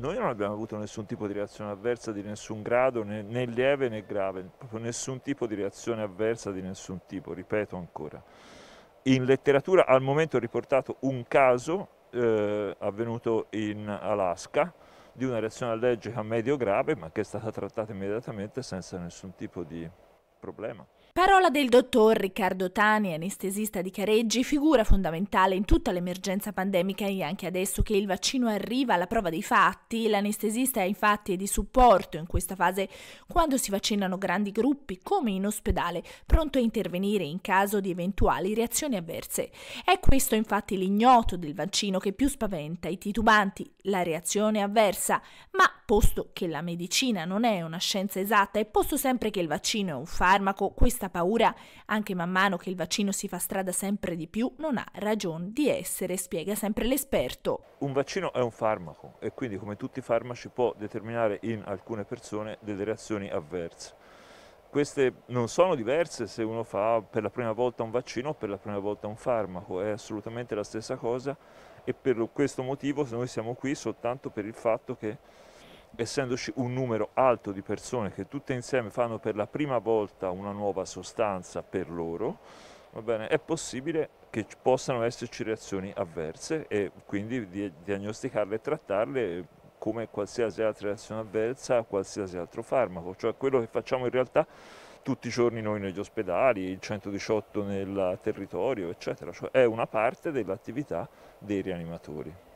Noi non abbiamo avuto nessun tipo di reazione avversa di nessun grado, né, né lieve né grave, proprio nessun tipo di reazione avversa di nessun tipo, ripeto ancora. In letteratura al momento ho riportato un caso eh, avvenuto in Alaska di una reazione allergica medio grave ma che è stata trattata immediatamente senza nessun tipo di problema. Parola del dottor Riccardo Tani, anestesista di Careggi, figura fondamentale in tutta l'emergenza pandemica e anche adesso che il vaccino arriva alla prova dei fatti, l'anestesista è infatti di supporto in questa fase quando si vaccinano grandi gruppi come in ospedale, pronto a intervenire in caso di eventuali reazioni avverse. È questo infatti l'ignoto del vaccino che più spaventa i titubanti, la reazione avversa, ma posto che la medicina non è una scienza esatta e posto sempre che il vaccino è un farmaco, questa paura, anche man mano che il vaccino si fa strada sempre di più, non ha ragione di essere, spiega sempre l'esperto. Un vaccino è un farmaco e quindi come tutti i farmaci può determinare in alcune persone delle reazioni avverse. Queste non sono diverse se uno fa per la prima volta un vaccino o per la prima volta un farmaco, è assolutamente la stessa cosa e per questo motivo noi siamo qui soltanto per il fatto che essendoci un numero alto di persone che tutte insieme fanno per la prima volta una nuova sostanza per loro, bene, è possibile che possano esserci reazioni avverse e quindi di diagnosticarle e trattarle come qualsiasi altra reazione avversa a qualsiasi altro farmaco, cioè quello che facciamo in realtà tutti i giorni noi negli ospedali, il 118 nel territorio, eccetera, cioè è una parte dell'attività dei rianimatori.